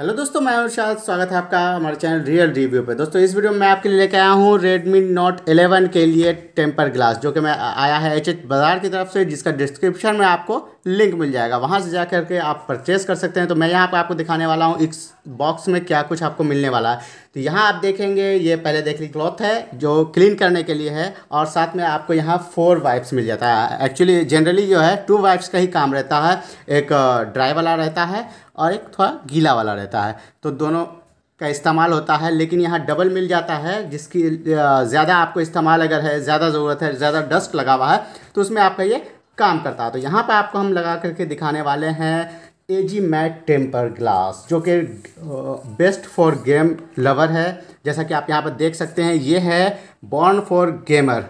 hello दोस्तों मैं अनुषाद स्वागत है आपका हमारे चैनल रियल रिव्यू पे दोस्तों इस वीडियो में मैं आपके लिए लेके आया हूँ रेडमी नोट 11 के लिए टेम्पर ग्लास जो कि मैं आया है एच बाज़ार की तरफ से जिसका डिस्क्रिप्शन में आपको लिंक मिल जाएगा वहाँ से जा करके आप परचेस कर सकते हैं तो मैं यहाँ पर आपको दिखाने वाला हूँ इस बॉक्स में क्या कुछ आपको मिलने वाला है तो यहाँ आप देखेंगे ये पहले देख ली क्लॉथ है जो क्लीन करने के लिए है और साथ में आपको यहाँ फोर वाइप्स मिल जाता है एक्चुअली जनरली जो है टू वाइप्स का ही काम रहता है एक ड्राई वाला रहता है और एक थोड़ा गीला वाला रहता है तो दोनों का इस्तेमाल होता है लेकिन यहाँ डबल मिल जाता है जिसकी ज़्यादा आपको इस्तेमाल अगर है ज़्यादा ज़रूरत है ज़्यादा डस्ट लगा हुआ है तो उसमें आपका ये काम करता है तो यहाँ पर आपको हम लगा करके दिखाने वाले हैं A G matte temper glass जो कि बेस्ट फॉर गेम लवर है जैसा कि आप यहाँ पर देख सकते हैं ये है बॉर्न फॉर गेमर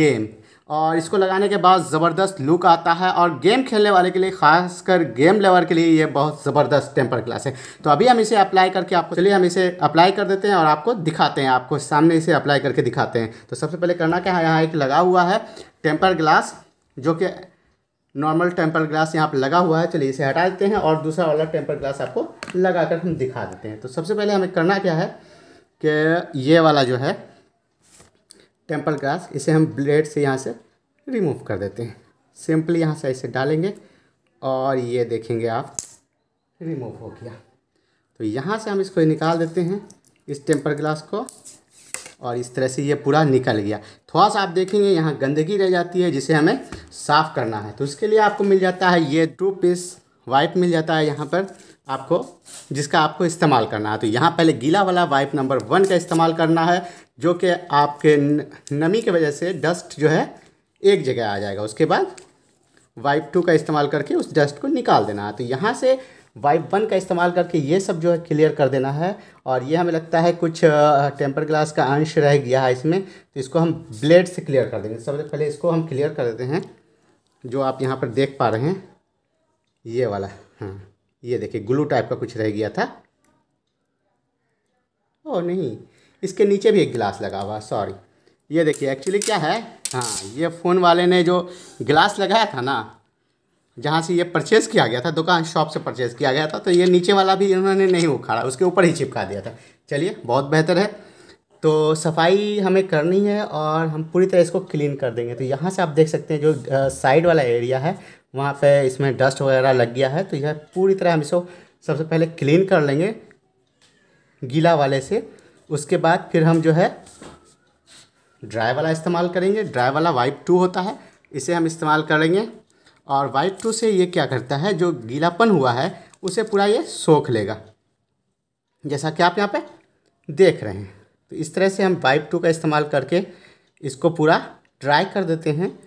गेम और इसको लगाने के बाद ज़बरदस्त लुक आता है और गेम खेलने वाले के लिए खासकर गेम लेवर के लिए ये बहुत ज़बरदस्त टेम्पर ग्लास है तो अभी हम इसे अप्लाई करके आपको चलिए हम इसे अप्लाई कर देते हैं और आपको दिखाते हैं आपको सामने इसे अप्लाई करके दिखाते हैं तो सबसे पहले करना क्या है यहाँ एक लगा हुआ है टेम्पर ग्लास जो कि नॉर्मल टेम्पर ग्लास यहाँ पर लगा हुआ है चलिए इसे हटा देते हैं और दूसरा वाला टेम्पर ग्लास आपको लगा कर हम दिखा देते हैं तो सबसे पहले हमें करना क्या है कि ये वाला जो है टेम्पर ग्लास इसे हम ब्लेड से यहाँ से रिमूव कर देते हैं सिंपली यहाँ से ऐसे डालेंगे और ये देखेंगे आप रिमूव हो गया तो यहाँ से हम इसको निकाल देते हैं इस टेम्पर ग्लास को और इस तरह से ये पूरा निकल गया थोड़ा सा आप देखेंगे यहाँ गंदगी रह जाती है जिसे हमें साफ़ करना है तो उसके लिए आपको मिल जाता है ये टू पीस वाइप मिल जाता है यहाँ पर आपको जिसका आपको इस्तेमाल करना है तो यहाँ पहले गीला वाला वाइप नंबर वन का इस्तेमाल करना है जो कि आपके नमी की वजह से डस्ट जो है एक जगह आ जाएगा उसके बाद वाइप टू का इस्तेमाल करके उस डस्ट को निकाल देना है तो यहाँ से वाइप वन का इस्तेमाल करके ये सब जो है क्लियर कर देना है और ये हमें लगता है कुछ टेम्पर ग्लास का अंश रह गया है इसमें तो इसको हम ब्लेड से क्लियर कर देंगे सबसे पहले इसको हम क्लियर कर देते हैं जो आप यहाँ पर देख पा रहे हैं ये वाला हाँ ये देखिए ग्लू टाइप का कुछ रह गया था ओ नहीं इसके नीचे भी एक गिलास लगा हुआ सॉरी ये देखिए एक्चुअली क्या है हाँ ये फ़ोन वाले ने जो गिलास लगाया था ना जहाँ से ये परचेज़ किया गया था दुकान शॉप से परचेज़ किया गया था तो ये नीचे वाला भी इन्होंने नहीं उखाड़ा उसके ऊपर ही चिपका दिया था चलिए बहुत बेहतर है तो सफाई हमें करनी है और हम पूरी तरह इसको क्लीन कर देंगे तो यहाँ से आप देख सकते हैं जो साइड वाला एरिया है वहाँ पे इसमें डस्ट वगैरह लग गया है तो यह पूरी तरह हम इसको सबसे पहले क्लीन कर लेंगे गीला वाले से उसके बाद फिर हम जो है ड्राई वाला इस्तेमाल करेंगे ड्राई वाला वाइप टू होता है इसे हम इस्तेमाल करेंगे और वाइप टू से ये क्या करता है जो गीलापन हुआ है उसे पूरा ये सोख लेगा जैसा कि आप यहाँ पे देख रहे हैं तो इस तरह से हम वाइप टू का इस्तेमाल करके इसको पूरा ड्राई कर देते हैं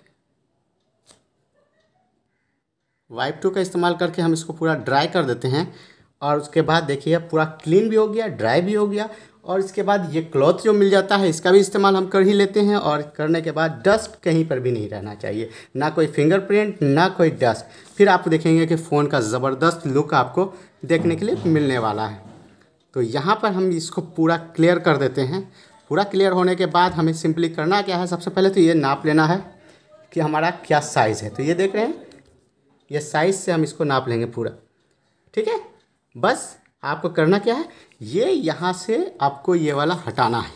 वाइप टू का इस्तेमाल करके हम इसको पूरा ड्राई कर देते हैं और उसके बाद देखिए पूरा क्लीन भी हो गया ड्राई भी हो गया और इसके बाद ये क्लॉथ जो मिल जाता है इसका भी इस्तेमाल हम कर ही लेते हैं और करने के बाद डस्ट कहीं पर भी नहीं रहना चाहिए ना कोई फिंगरप्रिंट ना कोई डस्ट फिर आप देखेंगे कि फ़ोन का ज़बरदस्त लुक आपको देखने के लिए मिलने वाला है तो यहाँ पर हम इसको पूरा क्लियर कर देते हैं पूरा क्लियर होने के बाद हमें सिंपली करना क्या है सबसे पहले तो ये नाप लेना है कि हमारा क्या साइज़ है तो ये देख रहे हैं ये साइज़ से हम इसको नाप लेंगे पूरा ठीक है बस आपको करना क्या है ये यहाँ से आपको ये वाला हटाना है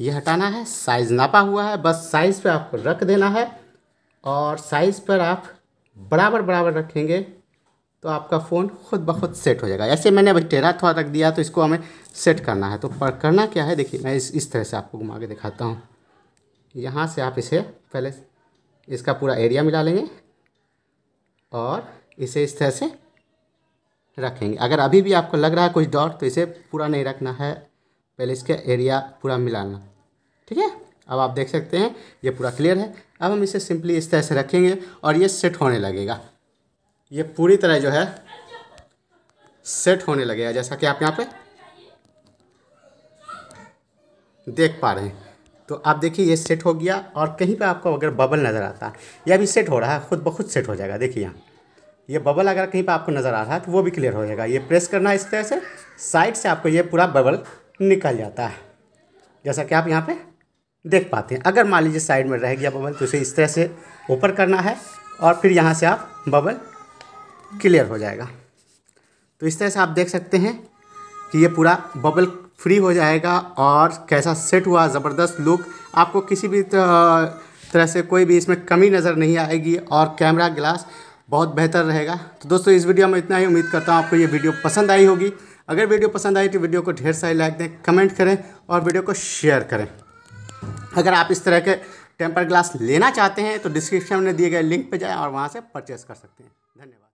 ये हटाना है साइज़ नापा हुआ है बस साइज़ पे आपको रख देना है और साइज़ पर आप बराबर बराबर रखेंगे तो आपका फ़ोन खुद ब खुद सेट हो जाएगा ऐसे मैंने अभी टेरा थोड़ा रख दिया तो इसको हमें सेट करना है तो पर करना क्या है देखिए मैं इस इस तरह से आपको घुमा के दिखाता हूँ यहाँ से आप इसे पहले इसका पूरा एरिया मिला लेंगे और इसे इस तरह से रखेंगे अगर अभी भी आपको लग रहा है कुछ डॉट तो इसे पूरा नहीं रखना है पहले इसका एरिया पूरा मिलाना ठीक है अब आप देख सकते हैं ये पूरा क्लियर है अब हम इसे सिंपली इस तरह से रखेंगे और ये सेट होने लगेगा ये पूरी तरह जो है सेट होने लगेगा जैसा कि आप यहाँ पे देख पा रहे हैं तो आप देखिए ये सेट हो गया और कहीं पे आपको अगर बबल नज़र आता है यह भी सेट हो रहा है खुद ब खुद सेट हो जाएगा देखिए यहाँ ये बबल अगर कहीं पर आपको नज़र आ रहा है तो वो भी क्लियर हो जाएगा ये प्रेस करना इस तरह से साइड से आपको ये पूरा बबल निकल जाता है जैसा कि आप यहाँ पर देख पाते हैं अगर मान लीजिए साइड में रह गया बबल तो उसे इस तरह से ऊपर करना है और फिर यहाँ से आप बबल क्लियर हो जाएगा तो इस तरह से आप देख सकते हैं कि ये पूरा बबल फ्री हो जाएगा और कैसा सेट हुआ ज़बरदस्त लुक आपको किसी भी तरह से कोई भी इसमें कमी नज़र नहीं आएगी और कैमरा ग्लास बहुत बेहतर रहेगा तो दोस्तों इस वीडियो में इतना ही उम्मीद करता हूँ आपको ये वीडियो पसंद आई होगी अगर वीडियो पसंद आई तो वीडियो को ढेर सारे लाइक दें कमेंट करें और वीडियो को शेयर करें अगर आप इस तरह के टेम्पर ग्लास लेना चाहते हैं तो डिस्क्रिप्शन में दिए गए लिंक पर जाएँ और वहाँ से परचेस कर सकते हैं धन्यवाद